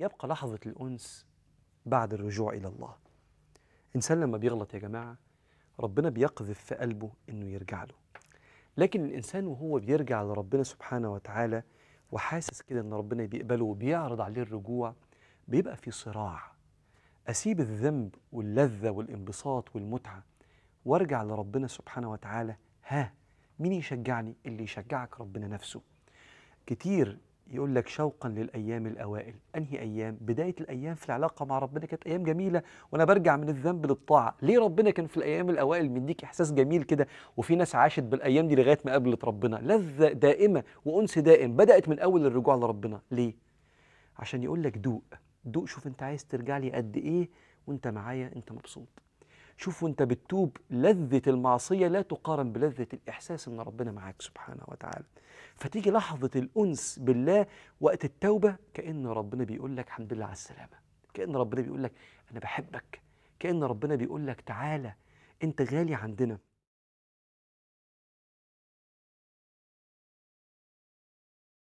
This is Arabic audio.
يبقى لحظة الأنس بعد الرجوع إلى الله إنسان لما بيغلط يا جماعة ربنا بيقذف في قلبه إنه يرجع له لكن الإنسان وهو بيرجع لربنا سبحانه وتعالى وحاسس كده إن ربنا بيقبله وبيعرض عليه الرجوع بيبقى في صراع أسيب الذنب واللذة والانبساط والمتعة وارجع لربنا سبحانه وتعالى ها مين يشجعني اللي يشجعك ربنا نفسه كتير يقول لك شوقا للايام الاوائل انهي ايام بدايه الايام في العلاقه مع ربنا كانت ايام جميله وانا برجع من الذنب للطاعه ليه ربنا كان في الايام الاوائل مديك احساس جميل كده وفي ناس عاشت بالايام دي لغايه ما قابلت ربنا لذه دائمه وانس دائم بدات من اول الرجوع لربنا ليه عشان يقول لك دوق دوق شوف انت عايز ترجع لي قد ايه وانت معايا انت مبسوط شوفوا انت بتتوب لذة المعصية لا تقارن بلذة الإحساس ان ربنا معاك سبحانه وتعالى فتيجي لحظة الأنس بالله وقت التوبة كأن ربنا بيقول لك الحمد لله على السلامة كأن ربنا بيقول لك أنا بحبك كأن ربنا بيقول لك تعالى أنت غالي عندنا